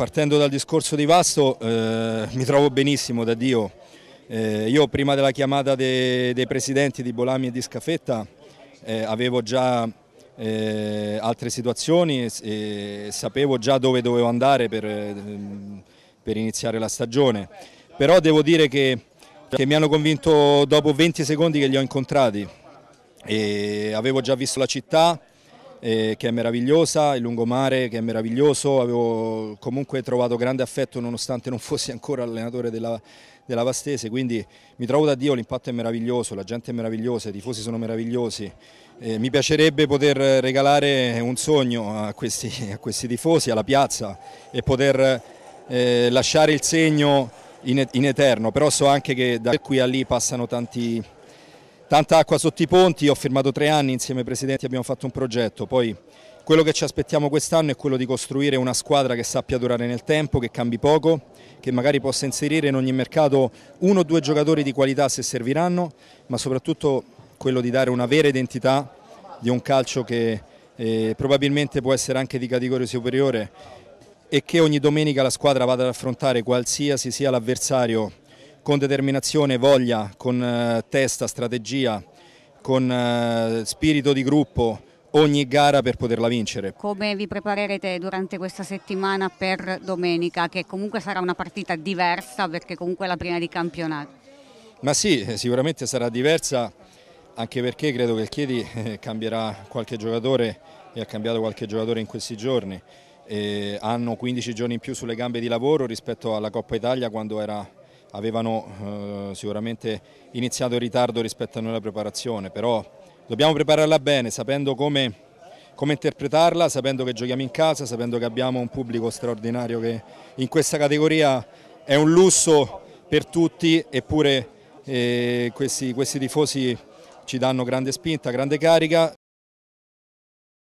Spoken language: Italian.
Partendo dal discorso di Vasto, eh, mi trovo benissimo da Dio. Eh, io prima della chiamata de, dei presidenti di Bolami e di Scafetta eh, avevo già eh, altre situazioni e, e, sapevo già dove dovevo andare per, ehm, per iniziare la stagione. Però devo dire che, che, mi hanno convinto dopo 20 secondi che li ho incontrati. E avevo già visto la città, eh, che è meravigliosa, il lungomare che è meraviglioso, avevo comunque trovato grande affetto nonostante non fossi ancora allenatore della, della Vastese, quindi mi trovo da Dio, l'impatto è meraviglioso, la gente è meravigliosa, i tifosi sono meravigliosi. Eh, mi piacerebbe poter regalare un sogno a questi, a questi tifosi, alla piazza e poter eh, lasciare il segno in, in eterno, però so anche che da qui a lì passano tanti tanta acqua sotto i ponti, ho firmato tre anni insieme ai presidenti, abbiamo fatto un progetto, poi quello che ci aspettiamo quest'anno è quello di costruire una squadra che sappia durare nel tempo, che cambi poco, che magari possa inserire in ogni mercato uno o due giocatori di qualità se serviranno, ma soprattutto quello di dare una vera identità di un calcio che eh, probabilmente può essere anche di categoria superiore e che ogni domenica la squadra vada ad affrontare qualsiasi sia l'avversario con determinazione, voglia, con eh, testa, strategia, con eh, spirito di gruppo ogni gara per poterla vincere. Come vi preparerete durante questa settimana per domenica, che comunque sarà una partita diversa perché comunque è la prima di campionato? Ma sì, eh, sicuramente sarà diversa anche perché credo che il Chiedi eh, cambierà qualche giocatore e ha cambiato qualche giocatore in questi giorni. E hanno 15 giorni in più sulle gambe di lavoro rispetto alla Coppa Italia quando era avevano eh, sicuramente iniziato in ritardo rispetto a noi la preparazione, però dobbiamo prepararla bene, sapendo come, come, interpretarla, sapendo che giochiamo in casa, sapendo che abbiamo un pubblico straordinario che in questa categoria è un lusso per tutti, eppure eh, questi, questi tifosi ci danno grande spinta, grande carica,